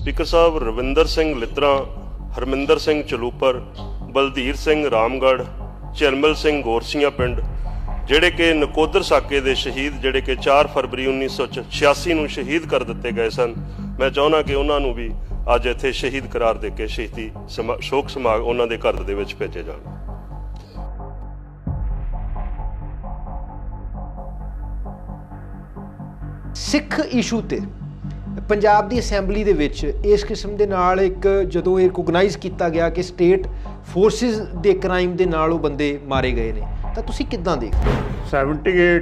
speaker ਸਾਹਿਬ ਰਵਿੰਦਰ ਸਿੰਘ ਲਿੱਤਰਾ ਹਰਮਿੰਦਰ ਸਿੰਘ ਚਲੂਪਰ ਬਲਧੀਰ ਸਿੰਘ ਰਾਮਗੜ ਚਰਮਲ ਸਿੰਘ ਗੋਰਸੀਆਂ ਪਿੰਡ ਜਿਹੜੇ ਕਿ ਨਕੋਦਰ ਸਾਕੇ ਦੇ ਸ਼ਹੀਦ ਜਿਹੜੇ ਕਿ 4 ਫਰਵਰੀ 1986 ਨੂੰ ਸ਼ਹੀਦ ਕਰ ਦਿੱਤੇ ਗਏ ਸਨ ਮੈਂ ਚਾਹੁੰਦਾ ਕਿ ਉਹਨਾਂ ਨੂੰ ਵੀ ਅੱਜ ਇੱਥੇ ਸ਼ਹੀਦ ਕਰਾਰ ਦੇ ਕੇ ਸ਼ਹੀਦੀ ਸ਼ੋਕ ਸਮਾਗ ਉਹਨਾਂ ਦੇ ਘਰ ਦੇ ਵਿੱਚ ਭੇਜੇ ਜਾਣ ਸਿੱਖ ਇਸ਼ੂ ਤੇ ਪੰਜਾਬ ਦੀ ਅਸੈਂਬਲੀ ਦੇ ਵਿੱਚ ਇਸ ਕਿਸਮ ਦੇ ਨਾਲ ਇੱਕ ਜਦੋਂ ਇਹ ਰਿਕਗਨਾਈਜ਼ ਕੀਤਾ ਗਿਆ ਕਿ ਸਟੇਟ ਫੋਰਸਸ ਦੇ ਕ੍ਰਾਈਮ ਦੇ ਨਾਲ ਉਹ ਬੰਦੇ ਮਾਰੇ ਗਏ ਨੇ ਤਾਂ ਤੁਸੀਂ ਕਿੱਦਾਂ ਦੇਖਦੇ 78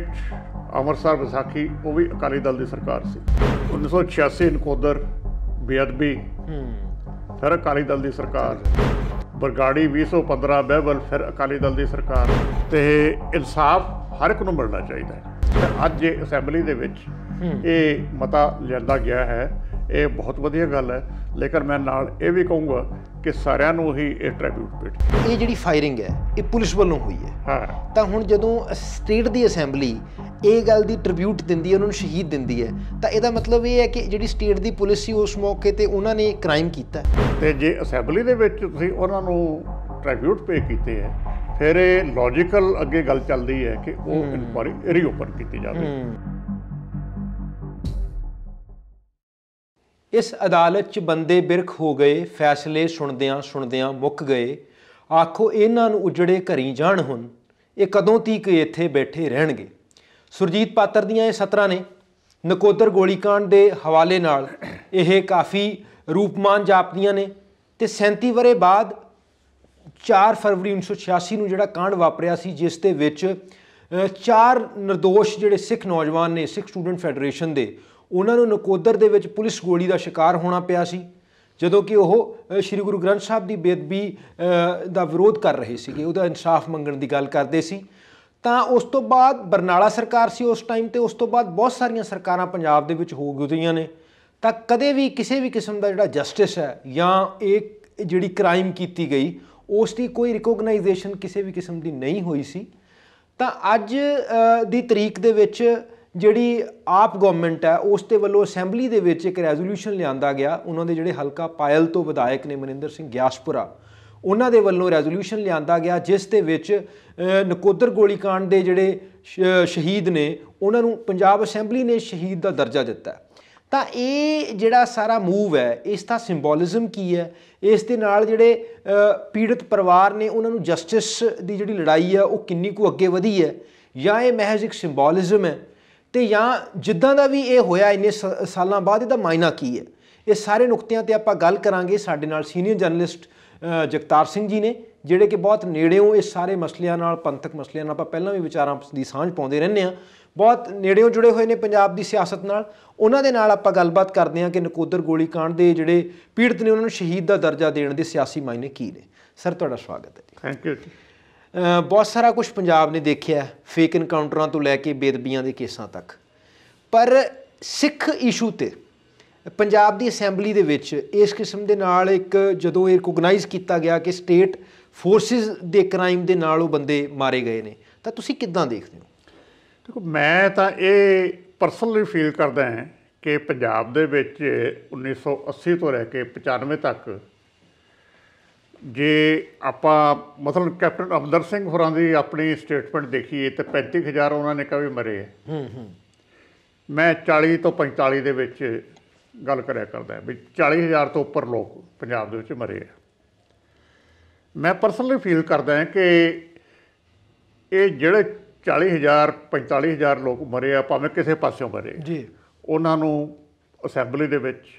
ਅੰਮ੍ਰਿਤਸਰ ਵਿਸਾਖੀ ਉਹ ਵੀ ਅਕਾਲੀ ਦਲ ਦੀ ਸਰਕਾਰ ਸੀ 1986 ਨਕੋਦਰ ਬੇਅਦਬੀ ਫਿਰ ਅਕਾਲੀ ਦਲ ਦੀ ਸਰਕਾਰ ਬਰਗਾੜੀ 215 ਬਹਿਬਲ ਫਿਰ ਅਕਾਲੀ ਦਲ ਦੀ ਸਰਕਾਰ ਤੇ ਇਨਸਾਫ ਹਰ ਇੱਕ ਨੂੰ ਮਿਲਣਾ ਚਾਹੀਦਾ ਹੈ ਅੱਜ ਅਸੈਂਬਲੀ ਦੇ ਵਿੱਚ ਇਹ ਮਤਾ ਲਿਆਂਦਾ ਗਿਆ ਹੈ ਇਹ ਬਹੁਤ ਵਧੀਆ ਗੱਲ ਹੈ ਲੇਕਿਨ ਮੈਂ ਨਾਲ ਇਹ ਵੀ ਕਹੂੰਗਾ ਕਿ ਸਾਰਿਆਂ ਨੂੰ ਹੀ ਇਹ ਟ੍ਰਿਬਿਊਟ ਪੇਟ ਇਹ ਜਿਹੜੀ ਫਾਇਰਿੰਗ ਹੈ ਇਹ ਪੁਲਿਸ ਵੱਲੋਂ ਹੋਈ ਹੈ ਹਾਂ ਤਾਂ ਹੁਣ ਜਦੋਂ ਸਟੇਟ ਦੀ ਅਸੈਂਬਲੀ ਇਹ ਗੱਲ ਦੀ ਟ੍ਰਿਬਿਊਟ ਦਿੰਦੀ ਹੈ ਉਹਨਾਂ ਨੂੰ ਸ਼ਹੀਦ ਦਿੰਦੀ ਹੈ ਤਾਂ ਇਹਦਾ ਮਤਲਬ ਇਹ ਹੈ ਕਿ ਜਿਹੜੀ ਸਟੇਟ ਦੀ ਪੁਲਿਸ ਸੀ ਉਸ ਮੌਕੇ ਤੇ ਉਹਨਾਂ ਨੇ ਕ੍ਰਾਈਮ ਕੀਤਾ ਤੇ ਜੇ ਅਸੈਂਬਲੀ ਦੇ ਵਿੱਚ ਤੁਸੀਂ ਉਹਨਾਂ ਨੂੰ ਟ੍ਰਿਬਿਊਟ ਪੇ ਕੀਤੇ ਹੈ ਫਿਰ ਇਹ ਲੌਜੀਕਲ ਅੱਗੇ ਗੱਲ ਚੱਲਦੀ ਹੈ ਕਿ ਉਹ ਇਨਕੁਆਰੀ ਰੀਓਪਨ ਕੀਤੀ ਜਾਵੇ ਇਸ ਅਦਾਲਤ 'ਚ ਬੰਦੇ ਬਿਰਖ ਹੋ ਗਏ ਫੈਸਲੇ ਸੁਣਦਿਆਂ ਸੁਣਦਿਆਂ ਮੁੱਕ ਗਏ ਆਖੋ ਇਹਨਾਂ ਨੂੰ ਉਜੜੇ ਘਰੀ ਜਾਣ ਹੁਣ ਇਹ ਕਦੋਂ ਤੀਕ ਇੱਥੇ ਬੈਠੇ ਰਹਿਣਗੇ ਸੁਰਜੀਤ ਪਾਤਰ ਦੀਆਂ ਇਹ ਸਤਰਾਂ ਨੇ ਨਕੋਦਰ ਗੋਲੀकांड ਦੇ ਹਵਾਲੇ ਨਾਲ ਇਹ ਕਾਫੀ ਰੂਪਮਾਨ ਜਾਪਦੀਆਂ ਨੇ ਤੇ 37 ਵਰੇ ਬਾਅਦ 4 ਫਰਵਰੀ 1986 ਨੂੰ ਜਿਹੜਾ ਕਾਂਡ ਵਾਪਰਿਆ ਸੀ ਜਿਸ ਦੇ ਵਿੱਚ ਚਾਰ ਨਿਰਦੋਸ਼ ਜਿਹੜੇ ਸਿੱਖ ਨੌਜਵਾਨ ਨੇ ਸਿੱਖ ਸਟੂਡੈਂਟ ਫੈਡਰੇਸ਼ਨ ਦੇ ਉਹਨਾਂ ਨੂੰ ਨਕੋਦਰ ਦੇ ਵਿੱਚ ਪੁਲਿਸ ਗੋਲੀ ਦਾ ਸ਼ਿਕਾਰ ਹੋਣਾ ਪਿਆ ਸੀ ਜਦੋਂ ਕਿ ਉਹ ਸ੍ਰੀ ਗੁਰੂ ਗ੍ਰੰਥ ਸਾਹਿਬ ਦੀ ਬੇਦਬੀ ਦਾ ਵਿਰੋਧ ਕਰ ਰਹੇ ਸੀਗੇ ਉਹਦਾ ਇਨਸਾਫ ਮੰਗਣ ਦੀ ਗੱਲ ਕਰਦੇ ਸੀ ਤਾਂ ਉਸ ਤੋਂ ਬਾਅਦ ਬਰਨਾਲਾ ਸਰਕਾਰ ਸੀ ਉਸ ਟਾਈਮ ਤੇ ਉਸ ਤੋਂ ਬਾਅਦ ਬਹੁਤ ਸਾਰੀਆਂ ਸਰਕਾਰਾਂ ਪੰਜਾਬ ਦੇ ਵਿੱਚ ਹੋ ਗਈਆਂ ਨੇ ਤਾਂ ਕਦੇ ਵੀ ਕਿਸੇ ਵੀ ਕਿਸਮ ਦਾ ਜਿਹੜਾ ਜਸਟਿਸ ਹੈ ਜਾਂ ਇੱਕ ਜਿਹੜੀ ਕ੍ਰਾਈਮ ਕੀਤੀ ਗਈ ਉਸ ਦੀ ਕੋਈ ਰਿਕੋਗਨਾਈਜੇਸ਼ਨ ਕਿਸੇ ਵੀ ਕਿਸਮ ਦੀ ਨਹੀਂ ਹੋਈ ਸੀ ਤਾਂ ਅੱਜ ਦੀ ਤਰੀਕ ਦੇ ਵਿੱਚ ਜਿਹੜੀ ਆਪ ਗਵਰਨਮੈਂਟ ਹੈ ਉਸ ਦੇ ਵੱਲੋਂ ਅਸੈਂਬਲੀ ਦੇ ਵਿੱਚ ਇੱਕ ਰੈਜ਼ੋਲੂਸ਼ਨ ਲਿਆਂਦਾ ਗਿਆ ਉਹਨਾਂ ਦੇ ਜਿਹੜੇ ਹਲਕਾ ਪਾਇਲ ਤੋਂ ਵਿਧਾਇਕ ਨੇ ਮਨਿੰਦਰ ਸਿੰਘ ਗਿਆਸਪੁਰਾ ਉਹਨਾਂ ਦੇ ਵੱਲੋਂ ਰੈਜ਼ੋਲੂਸ਼ਨ ਲਿਆਂਦਾ ਗਿਆ ਜਿਸ ਦੇ ਵਿੱਚ ਨਕੋਦਰ ਗੋਲੀकांड ਦੇ ਜਿਹੜੇ ਸ਼ਹੀਦ ਨੇ ਉਹਨਾਂ ਨੂੰ ਪੰਜਾਬ ਅਸੈਂਬਲੀ ਨੇ ਸ਼ਹੀਦ ਦਾ ਦਰਜਾ ਦਿੱਤਾ ਤਾਂ ਇਹ ਜਿਹੜਾ ਸਾਰਾ ਮੂਵ ਹੈ ਇਸ ਦਾ ਸਿੰਬੋਲਿਜ਼ਮ ਕੀ ਹੈ ਇਸ ਦੇ ਨਾਲ ਜਿਹੜੇ ਪੀੜਤ ਪਰਿਵਾਰ ਨੇ ਉਹਨਾਂ ਨੂੰ ਜਸਟਿਸ ਦੀ ਜਿਹੜੀ ਲੜਾਈ ਹੈ ਉਹ ਕਿੰਨੀ ਕੁ ਅੱਗੇ ਵਧੀ ਹੈ ਜਾਂ ਇਹ ਮਹਿਜ਼ ਇੱਕ ਸਿੰਬੋਲਿਜ਼ਮ ਹੈ ਤੇ ਜਾਂ ਜਿੱਦਾਂ ਦਾ ਵੀ ਇਹ ਹੋਇਆ ਇੰਨੇ ਸਾਲਾਂ ਬਾਅਦ ਇਹਦਾ ਮਾਇਨਾ ਕੀ ਹੈ ਇਹ ਸਾਰੇ ਨੁਕਤਿਆਂ ਤੇ ਆਪਾਂ ਗੱਲ ਕਰਾਂਗੇ ਸਾਡੇ ਨਾਲ ਸੀਨੀਅਰ ਜਰਨਲਿਸਟ ਜਗਤਾਰ ਸਿੰਘ ਜੀ ਨੇ ਜਿਹੜੇ ਕਿ ਬਹੁਤ ਨੇੜਿਓਂ ਇਹ ਸਾਰੇ ਮਸਲਿਆਂ ਨਾਲ ਪੰਥਕ ਮਸਲਿਆਂ ਨਾਲ ਆਪਾਂ ਪਹਿਲਾਂ ਵੀ ਵਿਚਾਰਾਂ ਦੀ ਸਾਂਝ ਪਾਉਂਦੇ ਰਹਿੰਦੇ ਆ ਬਹੁਤ ਨੇੜਿਓਂ ਜੁੜੇ ਹੋਏ ਨੇ ਪੰਜਾਬ ਦੀ ਸਿਆਸਤ ਨਾਲ ਉਹਨਾਂ ਦੇ ਨਾਲ ਆਪਾਂ ਗੱਲਬਾਤ ਕਰਦੇ ਆ ਕਿ ਨਕੋਦਰ ਗੋਲੀकांड ਦੇ ਜਿਹੜੇ ਪੀੜਤ ਨੇ ਉਹਨਾਂ ਨੂੰ ਸ਼ਹੀਦ ਦਾ ਦਰਜਾ ਦੇਣ ਦੇ ਸਿਆਸੀ ਮਾਇਨੇ ਕੀ ਨੇ ਸਰ ਤੁਹਾਡਾ ਸਵਾਗਤ ਹੈ ਥੈਂਕ ਯੂ ਜੀ ਬਹੁਤ ਸਾਰਾ ਕੁਝ ਪੰਜਾਬ ਨੇ ਦੇਖਿਆ ਫੇਕ ਇਨਕਾਊਂਟਰਾਂ ਤੋਂ ਲੈ ਕੇ ਬੇਦਬੀਆਂ ਦੇ ਕੇਸਾਂ ਤੱਕ ਪਰ ਸਿੱਖ ਇਸ਼ੂ ਤੇ ਪੰਜਾਬ ਦੀ ਅਸੈਂਬਲੀ ਦੇ ਵਿੱਚ ਇਸ ਕਿਸਮ ਦੇ ਨਾਲ ਇੱਕ ਜਦੋਂ ਇਹ ਰਿਕਗਨਾਈਜ਼ ਕੀਤਾ ਗਿਆ ਕਿ ਸਟੇਟ ਫੋਰਸਸ ਦੇ ਕ੍ਰਾਈਮ ਦੇ ਨਾਲ ਉਹ ਬੰਦੇ ਮਾਰੇ ਗਏ ਨੇ ਤਾਂ ਤੁਸੀਂ ਕਿੱਦਾਂ ਦੇਖਦੇ ਹੋ ਦੇਖੋ ਮੈਂ ਤਾਂ ਇਹ ਪਰਸਨਲੀ ਫੀਲ ਕਰਦਾ ਹਾਂ ਕਿ ਪੰਜਾਬ ਦੇ ਵਿੱਚ 1980 ਤੋਂ ਲੈ ਕੇ 95 ਤੱਕ ਜੇ ਆਪਾਂ ਮਤਲਬ ਕੈਪਟਨ ਅਮਦਰ ਸਿੰਘ ਹੋਰਾਂ ਦੀ ਆਪਣੀ ਸਟੇਟਮੈਂਟ ਦੇਖੀਏ ਤੇ 35000 ਉਹਨਾਂ ਨੇ ਕਹੇ ਮਰੇ ਹੂੰ ਹੂੰ ਮੈਂ 40 ਤੋਂ 45 ਦੇ ਵਿੱਚ ਗੱਲ ਕਰਿਆ ਕਰਦਾ ਵੀ 40000 ਤੋਂ ਉੱਪਰ ਲੋਕ ਪੰਜਾਬ ਦੇ ਵਿੱਚ ਮਰੇ ਆ ਮੈਂ ਪਰਸਨਲੀ ਫੀਲ ਕਰਦਾ ਹਾਂ ਕਿ ਇਹ ਜਿਹੜੇ 40000 45000 ਲੋਕ ਮਰੇ ਆ ਭਾਵੇਂ ਕਿਸੇ ਪਾਸਿਓਂ ਮਰੇ ਜੀ ਉਹਨਾਂ ਨੂੰ ਅਸੈਂਬਲੀ ਦੇ ਵਿੱਚ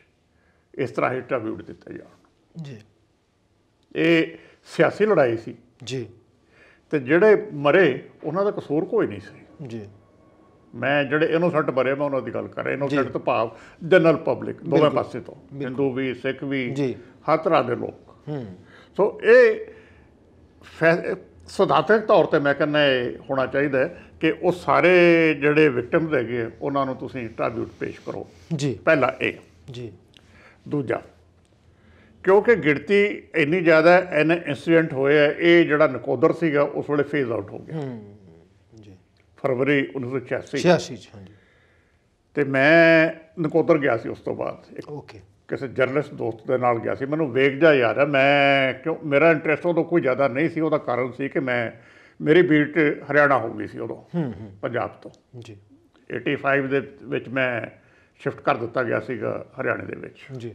ਇਸ ਤਰ੍ਹਾਂ ਹੀ ਟ੍ਰਿਬਿਊਟ ਦਿੱਤਾ ਜਾਣ ਜੀ ਇਹ ਸਿਆਸੀ ਲੜਾਈ ਸੀ ਜੀ ਤੇ ਜਿਹੜੇ ਮਰੇ ਉਹਨਾਂ ਦਾ ਕਸੂਰ ਕੋਈ ਨਹੀਂ ਸੀ ਜੀ ਮੈਂ ਜਿਹੜੇ ਇਨੋਸੈਂਟ ਮਰੇ ਮੈਂ ਉਹਨਾਂ ਦੀ ਗੱਲ ਕਰ ਰਿਹਾ ਸੱਟ ਤੋਂ ਭਾਵ ਜਨਰਲ ਪਬਲਿਕ ਦੋਵੇਂ ਪਾਸੇ ਤੋਂ ਹਿੰਦੂ ਵੀ ਸਿੱਖ ਵੀ ਜੀ ਹਰ ਤਰ੍ਹਾਂ ਦੇ ਲੋਕ ਹੂੰ ਸੋ ਇਹ ਸਦਾਤਕ ਤੌਰ ਤੇ ਮੈਂ ਕਹਿੰਦਾ ਇਹ ਹੋਣਾ ਚਾਹੀਦਾ ਕਿ ਉਹ ਸਾਰੇ ਜਿਹੜੇ ਵਿਕਟਮ ਰਹਿ ਗਏ ਉਹਨਾਂ ਨੂੰ ਤੁਸੀਂ ਟ੍ਰਿਬਿਊਟ ਪੇਸ਼ ਕਰੋ ਜੀ ਪਹਿਲਾ ਇਹ ਜੀ ਦੂਜਾ ਕਿਉਂਕਿ ਗਿਣਤੀ ਇੰਨੀ ਜ਼ਿਆਦਾ ਐ ਐਨ ਇਨਸੀਡੈਂਟ ਹੋਇਆ ਇਹ ਜਿਹੜਾ ਨਕੋਦਰ ਸੀਗਾ ਉਸ ਵੇਲੇ ਫੇਜ਼ ਆਊਟ ਹੋ ਗਿਆ ਹੂੰ ਜੀ ਫਰਵਰੀ 1986 86 ਚ ਹਾਂਜੀ ਤੇ ਮੈਂ ਨਕੋਦਰ ਗਿਆ ਸੀ ਉਸ ਤੋਂ ਬਾਅਦ ਓਕੇ ਕਿਸੇ ਜਰਨਲਿਸਟ ਦੋਸਤ ਦੇ ਨਾਲ ਗਿਆ ਸੀ ਮੈਨੂੰ ਵੇਖ ਜਾ ਯਾਰ ਮੈਂ ਕਿਉਂ ਮੇਰਾ ਇੰਟਰਸਟ ਤੋਂ ਕੋਈ ਜ਼ਿਆਦਾ ਨਹੀਂ ਸੀ ਉਹਦਾ ਕਾਰਨ ਸੀ ਕਿ ਮੈਂ ਮੇਰੀ ਬੀਟ ਹਰਿਆਣਾ ਹੋ ਗਈ ਸੀ ਉਦੋਂ ਹੂੰ ਹੂੰ ਪੰਜਾਬ ਤੋਂ ਜੀ 85 ਦੇ ਵਿੱਚ ਮੈਂ ਸ਼ਿਫਟ ਕਰ ਦਿੱਤਾ ਗਿਆ ਸੀਗਾ ਹਰਿਆਣੇ ਦੇ ਵਿੱਚ ਜੀ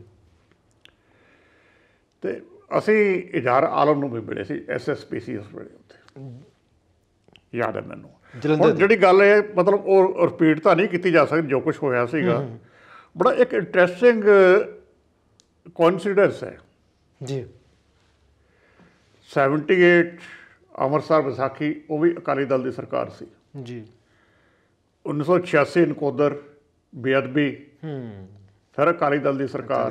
ਤੇ ਅਸੀਂ ਇਜਾਰ ਆਲਮ ਨੂੰ ਵੀ ਮਿਲੇ ਸੀ ਐਸਐਸਪੀ ਸੀ ਉਸ ਵੇਲੇ ਉੱਤੇ ਯਾਦ ਹੈ ਮੈਨੂੰ ਜਲੰਧਰ ਜਿਹੜੀ ਗੱਲ ਹੈ ਮਤਲਬ ਉਹ ਰਿਪੀਟ ਤਾਂ ਨਹੀਂ ਕੀਤੀ ਜਾ ਸਕਦੀ ਜੋ ਕੁਝ ਹੋਇਆ ਸੀਗਾ ਬੜਾ ਇੱਕ ਇੰਟਰਸਟਿੰਗ ਕੋਇਨਸੀਡੈਂਸ ਹੈ ਜੀ 78 ਅਮਰਸਰ ਵਿਸਾਖੀ ਉਹ ਵੀ ਅਕਾਲੀ ਦਲ ਦੀ ਸਰਕਾਰ ਸੀ ਜੀ 1986 ਨਕੋਦਰ ਬੇਅਦਬੀ ਹੂੰ ਫਿਰ ਅਕਾਲੀ ਦਲ ਦੀ ਸਰਕਾਰ